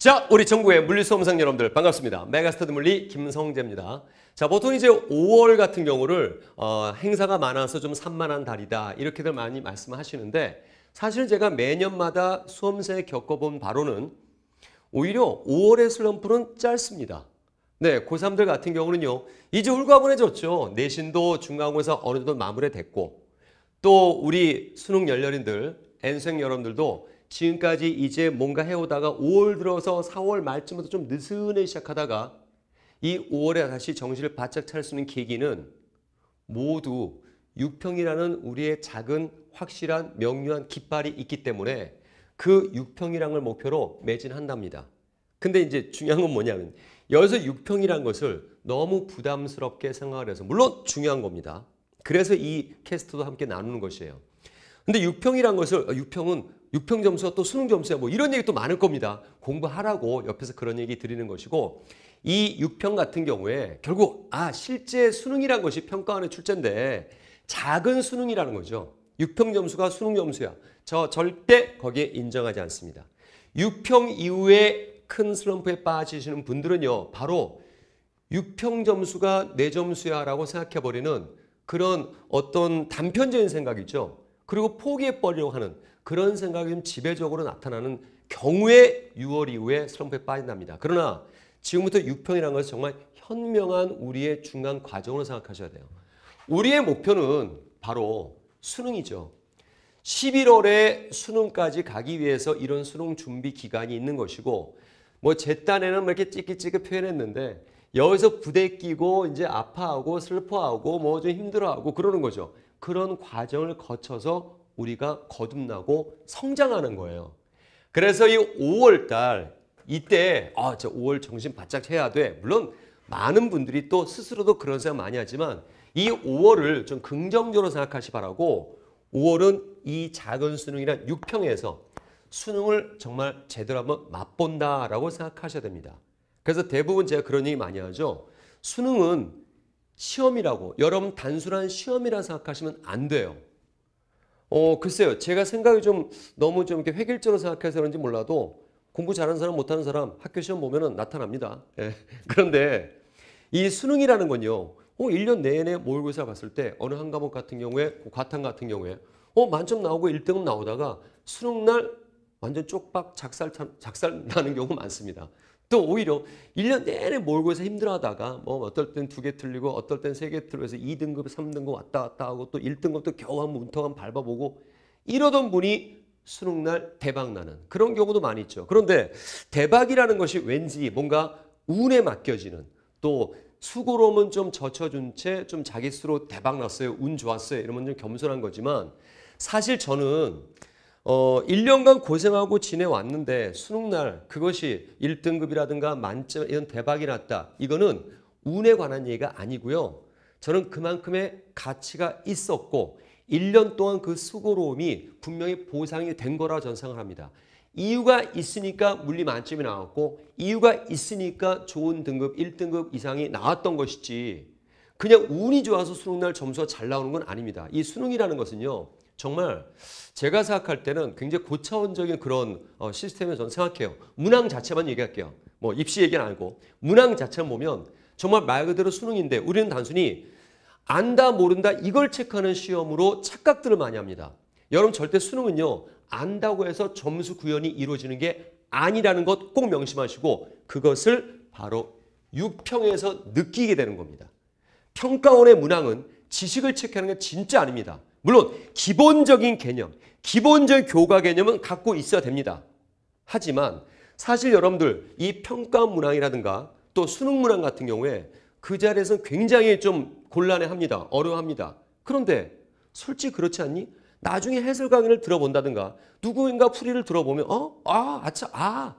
자, 우리 전국의 물리수험생 여러분들 반갑습니다. 메가스터드 물리 김성재입니다. 자, 보통 이제 5월 같은 경우를 어, 행사가 많아서 좀 산만한 달이다 이렇게들 많이 말씀하시는데 사실 제가 매년마다 수험생에 겪어본 바로는 오히려 5월의 슬럼프는 짧습니다. 네, 고3들 같은 경우는요. 이제 홀가분해졌죠. 내신도 중간고사 어느 정도 마무리됐고 또 우리 수능 열렬인들, N생 여러분들도 지금까지 이제 뭔가 해오다가 5월 들어서 4월 말쯤부터 좀 느슨해 시작하다가 이 5월에 다시 정신을 바짝 차릴 수 있는 계기는 모두 육평이라는 우리의 작은 확실한 명료한 깃발이 있기 때문에 그 육평이라는 걸 목표로 매진한답니다. 근데 이제 중요한 건 뭐냐면 여기서 육평이란 것을 너무 부담스럽게 생각을 해서 물론 중요한 겁니다. 그래서 이 캐스트도 함께 나누는 것이에요. 근데 육평이란 것을 어, 육평은 6평 점수와 또 수능 점수야 뭐 이런 얘기 또 많을 겁니다. 공부하라고 옆에서 그런 얘기 드리는 것이고 이6평 같은 경우에 결국 아 실제 수능이란 것이 평가원의 출제인데 작은 수능이라는 거죠. 6평 점수가 수능 점수야. 저 절대 거기에 인정하지 않습니다. 6평 이후에 큰 슬럼프에 빠지시는 분들은요. 바로 6평 점수가 내 점수야라고 생각해버리는 그런 어떤 단편적인 생각이죠. 그리고 포기해버리려고 하는 그런 생각이 좀 지배적으로 나타나는 경우에 6월 이후에 슬럼프에 빠진답니다. 그러나 지금부터 6평이라는 것은 정말 현명한 우리의 중간 과정으로 생각하셔야 돼요. 우리의 목표는 바로 수능이죠. 11월에 수능까지 가기 위해서 이런 수능 준비 기간이 있는 것이고 뭐제 딴에는 뭐 이렇게 찌끼찌끼 표현했는데 여기서 부대 끼고 이제 아파하고 슬퍼하고 뭐 좀 힘들어하고 그러는 거죠. 그런 과정을 거쳐서 우리가 거듭나고 성장하는 거예요. 그래서 이 5월 달 이때 아, 저 5월 정신 바짝 해야 돼. 물론 많은 분들이 또 스스로도 그런 생각 많이 하지만 이 5월을 좀 긍정적으로 생각하시 바라고 5월은 이 작은 수능이란 6평에서 수능을 정말 제대로 한번 맛본다라고 생각하셔야 됩니다. 그래서 대부분 제가 그런 얘기 많이 하죠. 수능은 시험이라고 여러분 단순한 시험이라 생각하시면 안 돼요. 어, 글쎄요. 제가 생각이 좀 너무 좀 이렇게 획일적으로 생각해서 그런지 몰라도 공부 잘하는 사람 못하는 사람 학교 시험 보면은 나타납니다. 예. 그런데 이 수능이라는 건요. 어, 1년 내내 모의고사 봤을 때 어느 한 과목 같은 경우에 과탐 같은 경우에 어, 만점 나오고 1등은 나오다가 수능 날 완전 쪽박 작살, 작살 나는 경우 많습니다. 또 오히려 1년 내내 몰고에서 힘들어하다가 뭐 어떨 땐 두 개 틀리고 어떨 땐 세 개 틀려서 2등급, 3등급 왔다 갔다 하고 또 1등급도 겨우 한번운턱한번 밟아보고 이러던 분이 수능날 대박 나는 그런 경우도 많이 있죠. 그런데 대박이라는 것이 왠지 뭔가 운에 맡겨지는 또 수고로움은 좀 젖혀준 채 좀 자기 스스로 대박 났어요. 운 좋았어요. 이러면 좀 겸손한 거지만 사실 저는 어, 1년간 고생하고 지내왔는데 수능날 그것이 1등급이라든가 만점 이런 대박이 났다. 이거는 운에 관한 얘기가 아니고요. 저는 그만큼의 가치가 있었고 1년 동안 그 수고로움이 분명히 보상이 된 거라 전상을합니다 이유가 있으니까 물리 만점이 나왔고 이유가 있으니까 좋은 등급 1등급 이상이 나왔던 것이지 그냥 운이 좋아서 수능날 점수가 잘 나오는 건 아닙니다. 이 수능이라는 것은요. 정말 제가 생각할 때는 굉장히 고차원적인 그런 어, 시스템을 저는 생각해요. 문항 자체만 얘기할게요. 뭐 입시 얘기는 아니고 문항 자체만 보면 정말 말 그대로 수능인데 우리는 단순히 안다 모른다 이걸 체크하는 시험으로 착각들을 많이 합니다. 여러분 절대 수능은요. 안다고 해서 점수 구현이 이루어지는 게 아니라는 것 꼭 명심하시고 그것을 바로 육평에서 느끼게 되는 겁니다. 평가원의 문항은 지식을 체크하는 게 진짜 아닙니다. 물론 기본적인 개념, 기본적인 교과 개념은 갖고 있어야 됩니다. 하지만 사실 여러분들 이 평가 문항이라든가 또 수능 문항 같은 경우에 그 자리에서 굉장히 좀 곤란해합니다. 어려워합니다. 그런데 솔직히 그렇지 않니? 나중에 해설 강의를 들어본다든가 누구인가 풀이를 들어보면 어? 아, 아차, 아.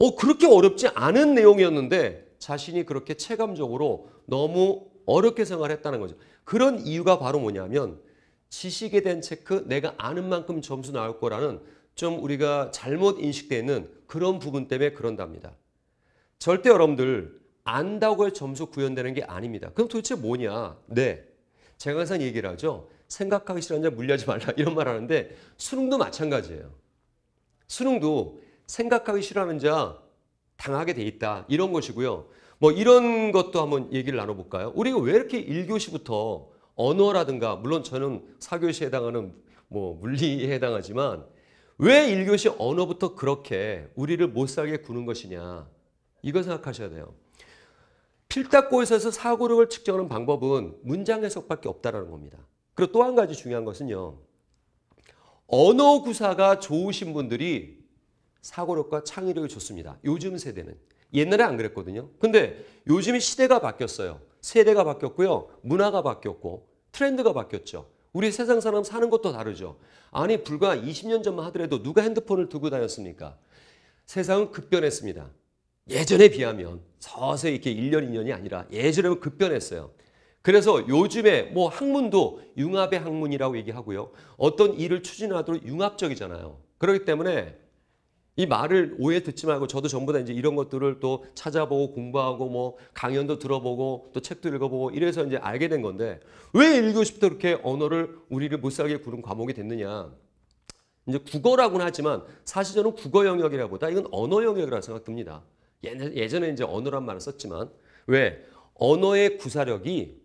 어, 그렇게 어렵지 않은 내용이었는데 자신이 그렇게 체감적으로 너무 어렵게 생활 했다는 거죠. 그런 이유가 바로 뭐냐면 지식에 대한 체크, 내가 아는 만큼 점수 나올 거라는 좀 우리가 잘못 인식되는 어있 그런 부분 때문에 그런답니다. 절대 여러분들 안다고 해 점수 구현되는 게 아닙니다. 그럼 도대체 뭐냐? 네. 제가 항상 얘기를 하죠. 생각하기 싫은 어자 물리하지 말라 이런 말 하는데 수능도 마찬가지예요. 수능도 생각하기 싫어하는 자 당하게 돼 있다 이런 것이고요. 뭐 이런 것도 한번 얘기를 나눠볼까요? 우리가 왜 이렇게 1교시부터 언어라든가 물론 저는 4교시에 해당하는 뭐 물리에 해당하지만 왜 1교시 언어부터 그렇게 우리를 못살게 구는 것이냐 이거 생각하셔야 돼요. 필탁고에서 사고력을 측정하는 방법은 문장 해석밖에 없다라는 겁니다. 그리고 또 한 가지 중요한 것은요. 언어 구사가 좋으신 분들이 사고력과 창의력이 좋습니다. 요즘 세대는. 옛날에 안 그랬거든요. 근데 요즘 시대가 바뀌었어요. 세대가 바뀌었고요. 문화가 바뀌었고 트렌드가 바뀌었죠. 우리 세상 사람 사는 것도 다르죠. 아니 불과 20년 전만 하더라도 누가 핸드폰을 두고 다녔습니까? 세상은 급변했습니다. 예전에 비하면 서서히 이렇게 1년, 2년이 아니라 예전에는 급변했어요. 그래서 요즘에 뭐 학문도 융합의 학문이라고 얘기하고요. 어떤 일을 추진하도록 융합적이잖아요. 그렇기 때문에 이 말을 오해 듣지 말고 저도 전부 다 이제 이런 것들을 또 찾아보고 공부하고 뭐 강연도 들어보고 또 책도 읽어보고 이래서 이제 알게 된 건데 왜 읽고 싶다 그렇게 언어를 우리를 못살게 구른 과목이 됐느냐. 이제 국어라고는 하지만 사실 저는 국어 영역이라보다 이건 언어 영역이라 생각됩니다. 예전에 이제 언어란 말을 썼지만 왜? 언어의 구사력이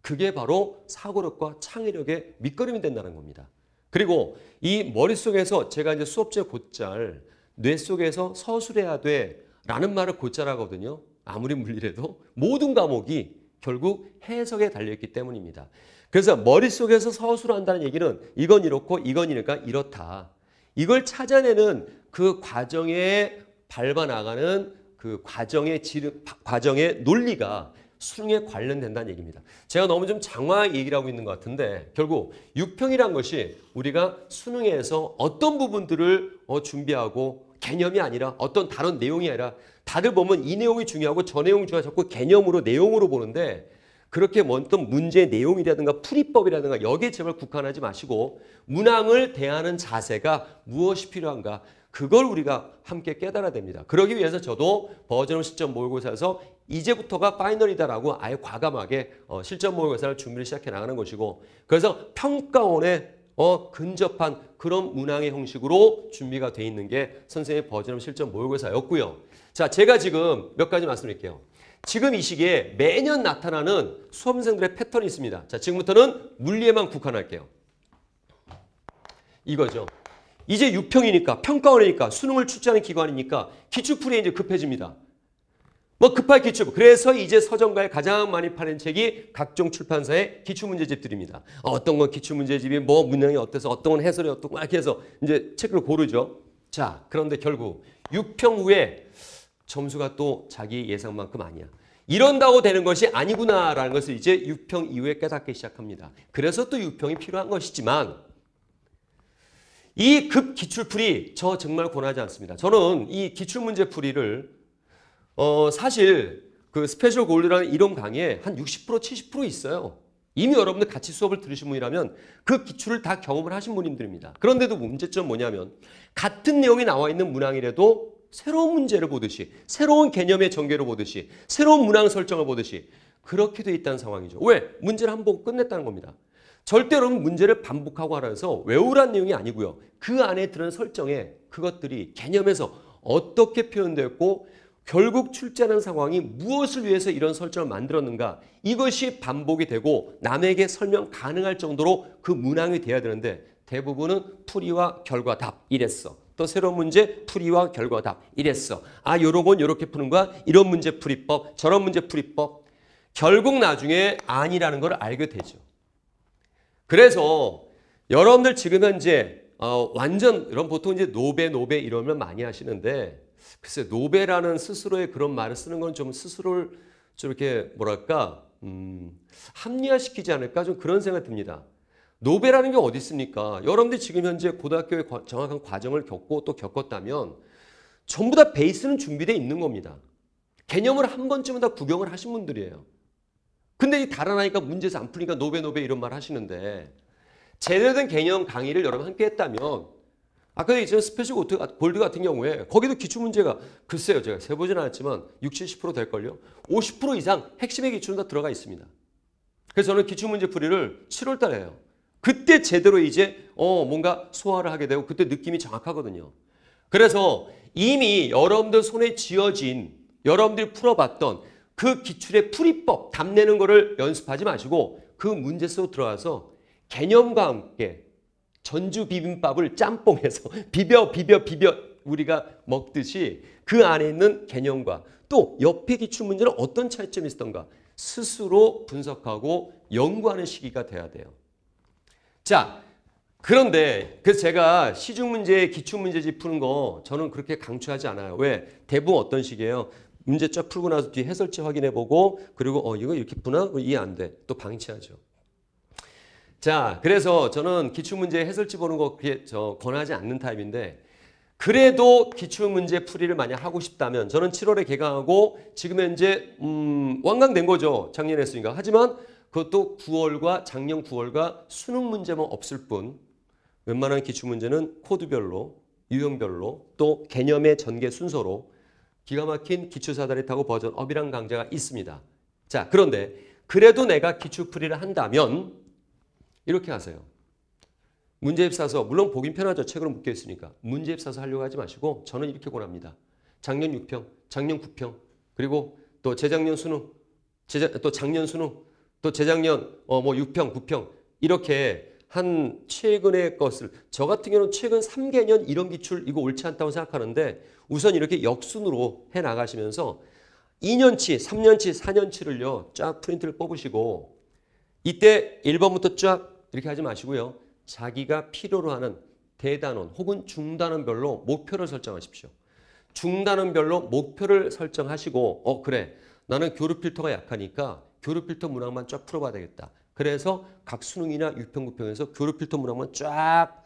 그게 바로 사고력과 창의력의 밑거름이 된다는 겁니다. 그리고 이 머릿속에서 제가 이제 수업제 곧잘 뇌 속에서 서술해야 돼 라는 말을 곧잘하거든요. 아무리 물리래도 모든 과목이 결국 해석에 달려있기 때문입니다. 그래서 머릿속에서 서술한다는 얘기는 이건 이렇고 이건 이니까 이렇다. 이걸 찾아내는 그 과정에 밟아나가는 그 과정의 지름, 과정의 논리가 수능에 관련된다는 얘기입니다. 제가 너무 좀 장화 얘기를 하고 있는 것 같은데 결국 6평이란 것이 우리가 수능에서 어떤 부분들을 어, 준비하고 개념이 아니라 어떤 다른 내용이 아니라 다들 보면 이 내용이 중요하고 저 내용이 중요하고 자 개념으로 내용으로 보는데 그렇게 뭐 어떤 문제의 내용이라든가 풀이법이라든가 여기에 제발 국한하지 마시고 문항을 대하는 자세가 무엇이 필요한가 그걸 우리가 함께 깨달아야 됩니다. 그러기 위해서 저도 버전업 실전 모의고사에서 이제부터가 파이널이다라고 아예 과감하게 어, 실전 모의고사를 준비를 시작해 나가는 것이고 그래서 평가원의 어, 근접한 그런 문항의 형식으로 준비가 돼 있는 게 선생님의 버전럼 실전 모의고사였고요. 자, 제가 지금 몇 가지 말씀드릴게요. 지금 이 시기에 매년 나타나는 수험생들의 패턴이 있습니다. 자, 지금부터는 물리에만 국한할게요. 이거죠. 이제 6평이니까 평가원이니까 수능을 출제하는 기관이니까 기출풀이 이제 급해집니다. 뭐 급할 기출. 그래서 이제 서점가에 가장 많이 파는 책이 각종 출판사의 기출문제집들입니다. 어떤 건 기출문제집이 뭐 문항이 어때서 어떤 건 해설이 어떻고 이렇게 해서 이제 책을 고르죠. 자, 그런데 결국 6평 후에 점수가 또 자기 예상만큼 아니야. 이런다고 되는 것이 아니구나라는 것을 이제 6평 이후에 깨닫기 시작합니다. 그래서 또 6평이 필요한 것이지만 이 급 기출풀이 저 정말 권하지 않습니다. 저는 이 기출문제풀이를 어, 사실 그 스페셜 골드라는 이론 강의에 한 60% 70% 있어요. 이미 여러분들 같이 수업을 들으신 분이라면 그 기출을 다 경험을 하신 분들입니다. 그런데도 문제점 뭐냐면 같은 내용이 나와 있는 문항이라도 새로운 문제를 보듯이 새로운 개념의 전개를 보듯이 새로운 문항 설정을 보듯이 그렇게 돼 있다는 상황이죠. 왜? 문제를 한 번 끝냈다는 겁니다. 절대 여러분 문제를 반복하고 하라해서 외우란 내용이 아니고요. 그 안에 들은 설정에 그것들이 개념에서 어떻게 표현되었고 결국 출제하는 상황이 무엇을 위해서 이런 설정을 만들었는가 이것이 반복이 되고 남에게 설명 가능할 정도로 그 문항이 돼야 되는데 대부분은 풀이와 결과 답 이랬어. 또 새로운 문제 풀이와 결과 답 이랬어. 아 요런 건 요렇게 푸는 거야. 이런 문제 풀이법 저런 문제 풀이법 결국 나중에 아니라는 걸 알게 되죠. 그래서 여러분들 지금 현재 어, 완전 이런 보통 이제 노베 노베 이러면 많이 하시는데 글쎄 노베라는 스스로의 그런 말을 쓰는 건 좀 스스로를 좀 이렇게 뭐랄까 음, 합리화시키지 않을까 좀 그런 생각 이 듭니다. 노베라는 게 어디 있습니까? 여러분들이 지금 현재 고등학교의 정확한 과정을 겪고 또 겪었다면 전부 다 베이스는 준비되어 있는 겁니다. 개념을 한 번쯤은 다 구경을 하신 분들이에요. 근데 이 달아나니까 문제에서 안 풀리니까 노베노베 이런 말 하시는데 제대로 된 개념 강의를 여러분 함께 했다면 아까 이제 스페셜 골드 같은 경우에 거기도 기출문제가 글쎄요 제가 세보진 않았지만 60, 70% 될걸요. 50% 이상 핵심의 기출은 다 들어가 있습니다. 그래서 저는 기출문제 풀이를 7월 달에 해요. 그때 제대로 이제 어 뭔가 소화를 하게 되고 그때 느낌이 정확하거든요. 그래서 이미 여러분들 손에 쥐어진 여러분들이 풀어봤던 그 기출의 풀이법, 답내는 거를 연습하지 마시고 그 문제 속으로 들어가서 개념과 함께 전주 비빔밥을 짬뽕해서 비벼 비벼 비벼 우리가 먹듯이 그 안에 있는 개념과 또 옆에 기출 문제는 어떤 차이점이 있었던가 스스로 분석하고 연구하는 시기가 돼야 돼요. 자, 그런데 그 제가 시중 문제, 기출 문제집 푸는 거 저는 그렇게 강추하지 않아요. 왜? 대부분 어떤 식이에요? 문제 쫙 풀고 나서 뒤에 해설지 확인해 보고 그리고 어 이거 이렇게 푸나? 이해 안 돼. 또 방치하죠. 자, 그래서 저는 기출문제 해설지 보는 거저 권하지 않는 타입인데 그래도 기출문제 풀이를 만약 하고 싶다면 저는 7월에 개강하고 지금 현재 음, 완강된 거죠. 작년에 했으니까. 하지만 그것도 9월과 작년 9월과 수능 문제만 없을 뿐 웬만한 기출문제는 코드별로 유형별로 또 개념의 전개 순서로 기가 막힌 기출사다리 타고 버전 업이란 강좌가 있습니다. 자 그런데 그래도 내가 기출풀이를 한다면 이렇게 하세요. 문제집 사서 물론 보긴 편하죠. 책으로 묶여 있으니까. 문제집 사서 하려고 하지 마시고 저는 이렇게 권합니다. 작년 6평, 작년 9평, 그리고 또 재작년 수능, 재자, 또 작년 수능, 또 재작년 어, 뭐 6평, 9평 이렇게 한 최근의 것을 저 같은 경우는 최근 3개년 이런 기출 이거 옳지 않다고 생각하는데 우선 이렇게 역순으로 해 나가시면서 2년치, 3년치, 4년치를요 쫙 프린트를 뽑으시고 이때 1번부터 쫙 이렇게 하지 마시고요. 자기가 필요로 하는 대단원 혹은 중단원별로 목표를 설정하십시오. 중단원별로 목표를 설정하시고 어 그래 나는 교류 필터가 약하니까 교류 필터 문항만 쫙 풀어봐야 되겠다. 그래서 각 수능이나 6평, 9평에서 교류 필터 문항만 쫙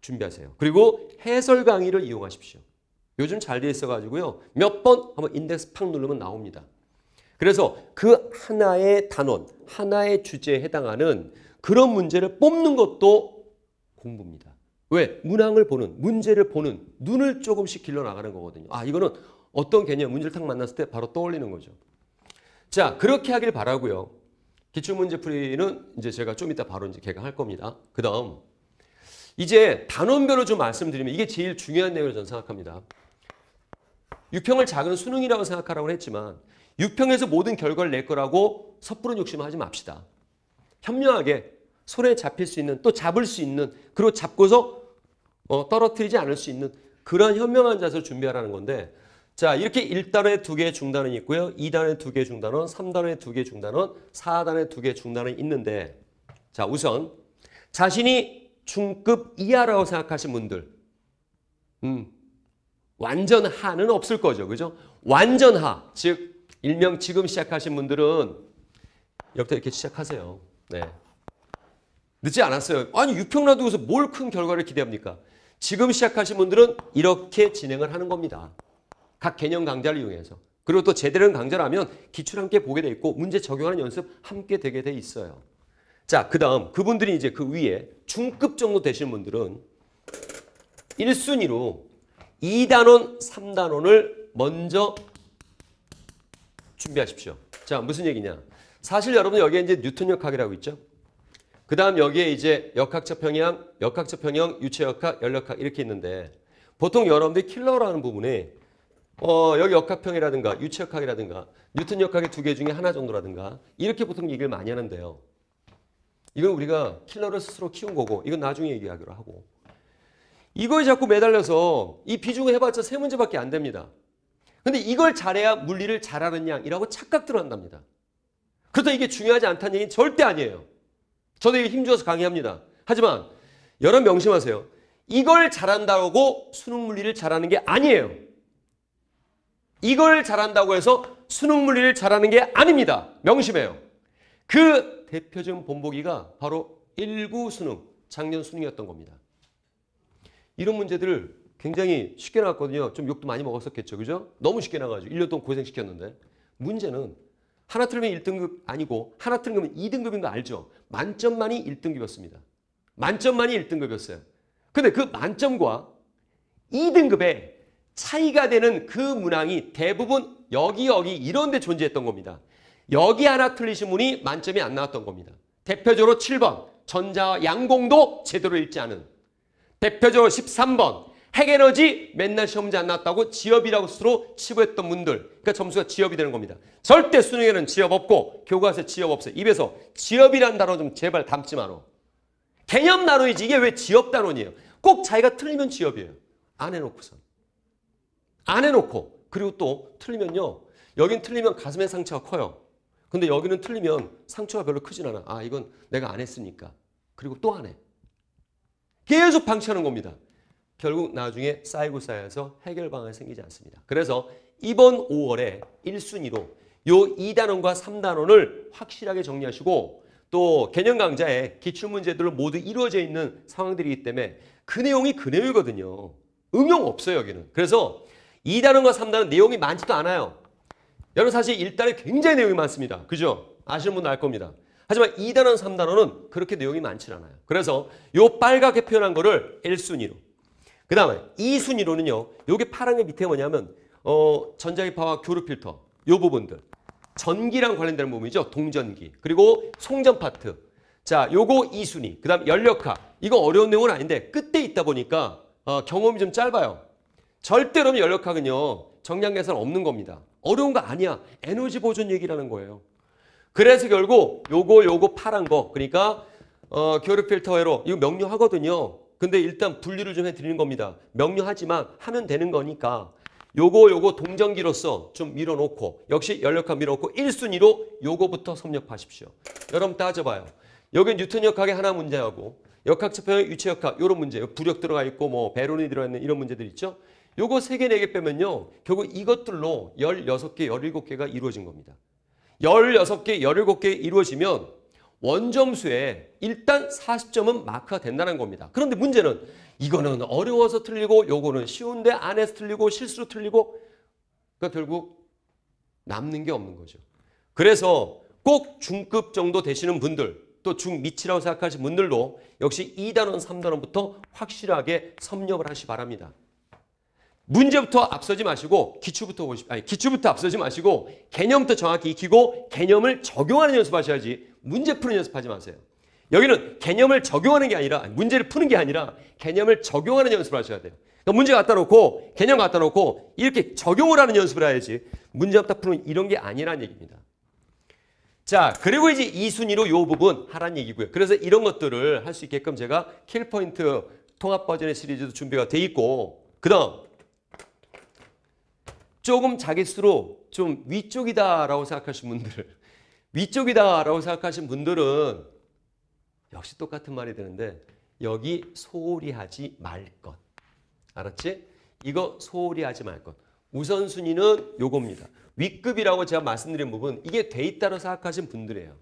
준비하세요. 그리고 해설 강의를 이용하십시오. 요즘 잘 되어 있어가지고요. 몇 번 한번 인덱스 팍 누르면 나옵니다. 그래서 그 하나의 단원, 하나의 주제에 해당하는 그런 문제를 뽑는 것도 공부입니다. 왜? 문항을 보는, 문제를 보는 눈을 조금씩 길러나가는 거거든요. 아, 이거는 어떤 개념, 문제를 탁 만났을 때 바로 떠올리는 거죠. 자, 그렇게 하길 바라고요. 기출문제풀이는 이제 제가 좀 이따 바로 이제 개강할 겁니다. 그 다음, 이제 단원별로 좀 말씀드리면 이게 제일 중요한 내용을 저는 생각합니다. 유평을 작은 수능이라고 생각하라고 했지만 유평에서 모든 결과를 낼 거라고 섣부른 욕심을 하지 맙시다. 현명하게 손에 잡힐 수 있는 또 잡을 수 있는 그리고 잡고서 어, 떨어뜨리지 않을 수 있는 그런 현명한 자세를 준비하라는 건데 자 이렇게 1단에 2 개의 중단은 있고요. 2단에 2 개의 중단원, 3단에 2 개의 중단원, 4단에 2 개의 중단원이 있는데 자 우선 자신이 중급 이하라고 생각하신 분들 음, 완전 하는 없을 거죠. 그죠? 완전 하, 즉 일명 지금 시작하신 분들은 여기부터 이렇게 시작하세요. 네. 늦지 않았어요. 아니 유평라 두고서 뭘 큰 결과를 기대합니까? 지금 시작하신 분들은 이렇게 진행을 하는 겁니다. 각 개념 강좌를 이용해서. 그리고 또 제대로 된 강좌라면 기출 함께 보게 돼 있고 문제 적용하는 연습 함께 되게 돼 있어요. 자, 그 다음 그분들이 이제 그 위에 중급 정도 되신 분들은 1순위로 2단원, 3단원을 먼저 준비하십시오. 자, 무슨 얘기냐. 사실 여러분 여기에 이제 뉴턴 역학이라고 있죠. 그 다음 여기에 이제 역학적 평형, 역학적 평형, 유체역학, 열역학 이렇게 있는데 보통 여러분들이 킬러라는 부분에 어, 여기 역학평이라든가 유체역학이라든가 뉴턴 역학의 두 개 중에 하나 정도라든가 이렇게 보통 얘기를 많이 하는데요. 이건 우리가 킬러를 스스로 키운 거고 이건 나중에 얘기하기로 하고 이거에 자꾸 매달려서 이 비중을 해봤자 세 문제밖에 안 됩니다. 근데 이걸 잘해야 물리를 잘하는 양이라고 착각들어간답니다 그렇다 이게 중요하지 않다는 얘기는 절대 아니에요. 저도 이게 힘주어서 강의합니다. 하지만 여러분 명심하세요. 이걸 잘한다고 수능 물리를 잘하는 게 아니에요. 이걸 잘한다고 해서 수능 물리를 잘하는 게 아닙니다. 명심해요. 그 대표적인 본보기가 바로 19 수능, 작년 수능이었던 겁니다. 이런 문제들을 굉장히 쉽게 나왔거든요. 좀 욕도 많이 먹었었겠죠. 그죠? 너무 쉽게 나가지고 1년 동안 고생시켰는데. 문제는 하나 틀리면 1등급 아니고 하나 틀리면 2등급인 거 알죠? 만점만이 1등급이었습니다. 만점만이 1등급이었어요. 근데 그 만점과 2등급의 차이가 되는 그 문항이 대부분 여기 여기 이런 데 존재했던 겁니다. 여기 하나 틀리신 분이 만점이 안 나왔던 겁니다. 대표적으로 7번 전자 양공도 제대로 읽지 않은 대표적으로 13번 핵에너지 맨날 시험지 안 나왔다고 지엽이라고 스스로 치부했던 분들. 그러니까 점수가 지엽이 되는 겁니다. 절대 수능에는 지엽 없고 교과서에 지엽 없어요. 입에서 지엽이라는 단어 좀 제발 담지 마라. 개념 단어이지 이게 왜 지엽 단어이에요. 꼭 자기가 틀리면 지엽이에요. 안 해놓고선. 안 해놓고. 그리고 또 틀리면요. 여긴 틀리면 가슴에 상처가 커요. 근데 여기는 틀리면 상처가 별로 크진 않아. 아 이건 내가 안 했으니까. 그리고 또 안 해. 계속 방치하는 겁니다. 결국 나중에 쌓이고 쌓여서 해결 방안이 생기지 않습니다. 그래서 이번 5월에 1순위로 요 2단원과 3단원을 확실하게 정리하시고 또 개념 강좌에 기출문제들로 모두 이루어져 있는 상황들이기 때문에 그 내용이 그 내용이거든요. 응용 없어요 여기는. 그래서 2단원과 3단원 내용이 많지도 않아요. 여러분 사실 1단에 굉장히 내용이 많습니다. 그죠? 아시는 분도 알 겁니다. 하지만 2단원, 3단원은 그렇게 내용이 많지 않아요. 그래서 요 빨갛게 표현한 거를 1순위로 그 다음에 이 순위로는요. 요게 파란 게 밑에 뭐냐면 어, 전자기파와 교류 필터 요 부분들 전기랑 관련된 부분이죠. 동전기 그리고 송전 파트 자 요거 이 순위 그 다음 연력학 이거 어려운 내용은 아닌데 끝에 있다 보니까 어, 경험이 좀 짧아요. 절대로 연력학은요. 정량 계산 없는 겁니다. 어려운 거 아니야. 에너지 보존 얘기라는 거예요. 그래서 결국 요거 요거 파란 거 그러니까 어, 교류 필터 회로 이거 명료하거든요. 근데 일단 분류를 좀 해드리는 겁니다. 명료하지만 하면 되는 거니까 요거 요거 동전기로서 좀 밀어놓고 역시 열역학 밀어놓고 1순위로 요거부터 섭렵하십시오. 여러분 따져봐요. 여기 뉴턴 역학의 하나 문제하고 역학체평의 유체역학 요런 문제 부력 들어가 있고 뭐 배론이 들어있는 가 이런 문제들 있죠. 요거 3개, 4개 빼면요. 결국 이것들로 16개, 17개가 이루어진 겁니다. 16개, 17개 이루어지면 원점수에 일단 40점은 마크가 된다는 겁니다. 그런데 문제는 이거는 어려워서 틀리고 요거는 쉬운데 안에서 틀리고 실수로 틀리고 그러니까 결국 남는 게 없는 거죠. 그래서 꼭 중급 정도 되시는 분들 또 중미치라고 생각하시는 분들도 역시 2단원, 3단원부터 확실하게 섭렵을 하시 바랍니다. 문제부터 앞서지 마시고 기초부터 보시 아니 기초부터 앞서지 마시고 개념부터 정확히 익히고 개념을 적용하는 연습하셔야지 문제 푸는 연습하지 마세요. 여기는 개념을 적용하는 게 아니라 문제를 푸는 게 아니라 개념을 적용하는 연습을 하셔야 돼요. 그러니까 문제 갖다 놓고 개념 갖다 놓고 이렇게 적용을 하는 연습을 해야지 문제 없다 푸는 이런 게 아니란 얘기입니다. 자 그리고 이제 이 순위로 요 부분 하란 얘기고요. 그래서 이런 것들을 할 수 있게끔 제가 킬포인트 통합 버전의 시리즈도 준비가 돼 있고 그 다음 조금 자기 스스로 좀 위쪽이다라고 생각하신 분들, 위쪽이다라고 생각하신 분들은 역시 똑같은 말이 되는데 여기 소홀히 하지 말 것. 알았지? 이거 소홀히 하지 말 것. 우선순위는 요겁니다. 위급이라고 제가 말씀드린 부분 이게 돼 있다고 생각하신 분들이에요.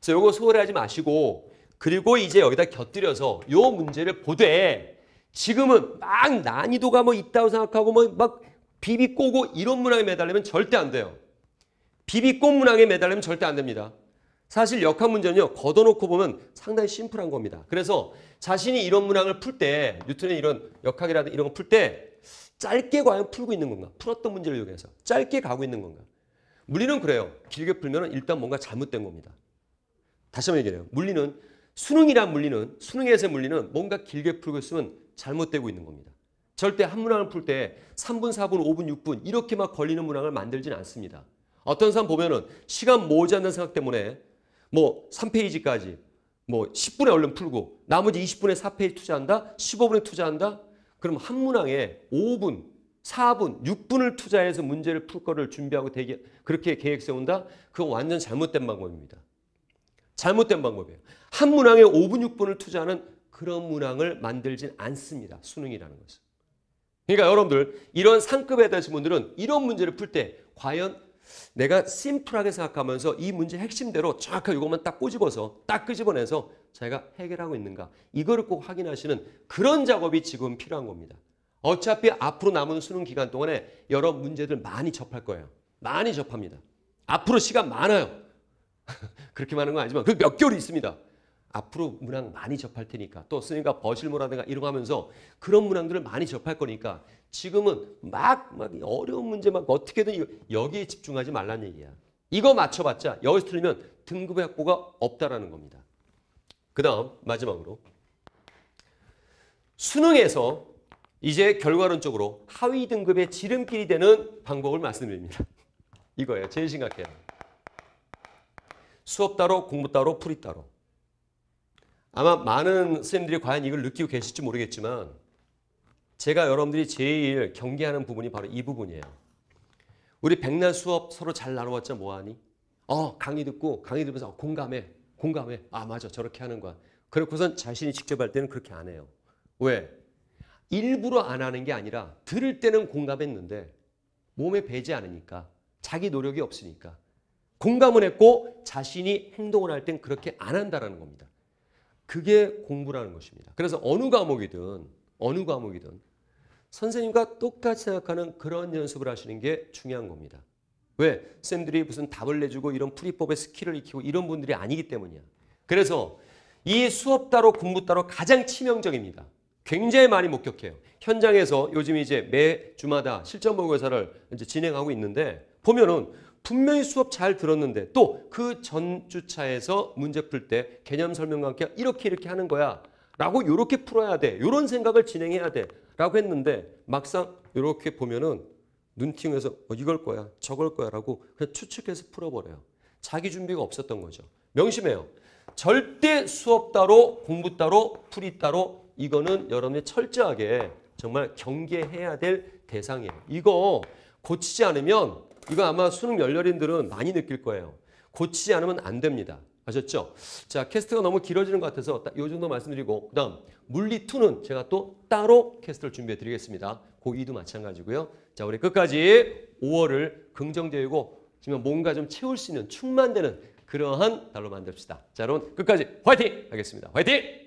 그래서 요거 소홀히 하지 마시고 그리고 이제 여기다 곁들여서 요 문제를 보되 지금은 막 난이도가 뭐 있다고 생각하고 뭐막 비비꼬고 이런 문항에 매달리면 절대 안 돼요. 비비꼬 문항에 매달리면 절대 안 됩니다. 사실 역학 문제는요. 걷어놓고 보면 상당히 심플한 겁니다. 그래서 자신이 이런 문항을 풀 때 뉴턴의 이런 역학이라든 이런 거 풀 때 짧게 과연 풀고 있는 건가? 풀었던 문제를 이용해서 짧게 가고 있는 건가? 물리는 그래요. 길게 풀면 일단 뭔가 잘못된 겁니다. 다시 한번 얘기해요. 물리는 수능이란 물리는 수능에서의 물리는 뭔가 길게 풀고 있으면 잘못되고 있는 겁니다. 절대 한 문항을 풀 때 3분, 4분, 5분, 6분 이렇게 막 걸리는 문항을 만들진 않습니다. 어떤 사람 보면은 시간 모자란 생각 때문에 뭐 3페이지까지 뭐 10분에 얼른 풀고 나머지 20분에 4페이지 투자한다? 15분에 투자한다? 그럼 한 문항에 5분, 4분, 6분을 투자해서 문제를 풀 거를 준비하고 대기, 그렇게 계획 세운다? 그건 완전 잘못된 방법입니다. 잘못된 방법이에요. 한 문항에 5분, 6분을 투자하는 그런 문항을 만들진 않습니다. 수능이라는 것은. 그러니까 여러분들 이런 상급에 대하신 분들은 이런 문제를 풀 때 과연 내가 심플하게 생각하면서 이 문제 핵심대로 정확하게 이것만 딱 꼬집어서 딱 끄집어내서 자기가 해결하고 있는가 이거를 꼭 확인하시는 그런 작업이 지금 필요한 겁니다. 어차피 앞으로 남은 수능 기간 동안에 여러 문제들 많이 접할 거예요. 많이 접합니다. 앞으로 시간 많아요. 그렇게 많은 건 아니지만 그 몇 개월이 있습니다. 앞으로 문항 많이 접할 테니까 또 쓰니까 버실모라든가 이런 거 하면서 그런 문항들을 많이 접할 거니까 지금은 막, 막 어려운 문제 막 어떻게든 여기에 집중하지 말란 얘기야. 이거 맞춰봤자 여기서 틀리면 등급의 확보가 없다라는 겁니다. 그 다음 마지막으로 수능에서 이제 결과론적으로 하위 등급의 지름길이 되는 방법을 말씀드립니다. 이거예요. 제일 심각해요. 수업 따로 공부 따로 풀이 따로 아마 많은 선생님들이 과연 이걸 느끼고 계실지 모르겠지만 제가 여러분들이 제일 경계하는 부분이 바로 이 부분이에요. 우리 백날 수업 서로 잘 나눠봤자 뭐하니? 어 강의 듣고 강의 들으면서 어, 공감해 공감해 아 맞아 저렇게 하는 거야. 그렇고선 자신이 직접 할 때는 그렇게 안 해요. 왜? 일부러 안 하는 게 아니라 들을 때는 공감했는데 몸에 배지 않으니까 자기 노력이 없으니까 공감은 했고 자신이 행동을 할 땐 그렇게 안 한다라는 겁니다. 그게 공부라는 것입니다. 그래서 어느 과목이든 어느 과목이든 선생님과 똑같이 생각하는 그런 연습을 하시는 게 중요한 겁니다. 왜? 쌤들이 무슨 답을 내주고 이런 풀이법의 스킬을 익히고 이런 분들이 아니기 때문이야. 그래서 이 수업 따로 공부 따로 가장 치명적입니다. 굉장히 많이 목격해요. 현장에서 요즘 이제 매 주마다 실전 모의고사를 이제 진행하고 있는데 보면은 분명히 수업 잘 들었는데 또 그 전주차에서 문제 풀 때 개념 설명과 함께 이렇게 이렇게 하는 거야. 라고 이렇게 풀어야 돼. 이런 생각을 진행해야 돼. 라고 했는데 막상 이렇게 보면은 눈팅해서 어, 이걸 거야. 저걸 거야. 라고 그냥 추측해서 풀어버려요. 자기 준비가 없었던 거죠. 명심해요. 절대 수업 따로 공부 따로 풀이 따로 이거는 여러분이 철저하게 정말 경계해야 될 대상이에요. 이거 고치지 않으면 이거 아마 수능 열렬인들은 많이 느낄 거예요. 고치지 않으면 안 됩니다. 아셨죠? 자, 캐스트가 너무 길어지는 것 같아서 요 정도 말씀드리고 그다음 물리 2는 제가 또 따로 캐스트를 준비해 드리겠습니다. 고2도 마찬가지고요. 자, 우리 끝까지 5월을 긍정적이고 지금 뭔가 좀 채울 수 있는 충만되는 그러한 달로 만듭시다. 자, 여러분 끝까지 화이팅 하겠습니다. 화이팅!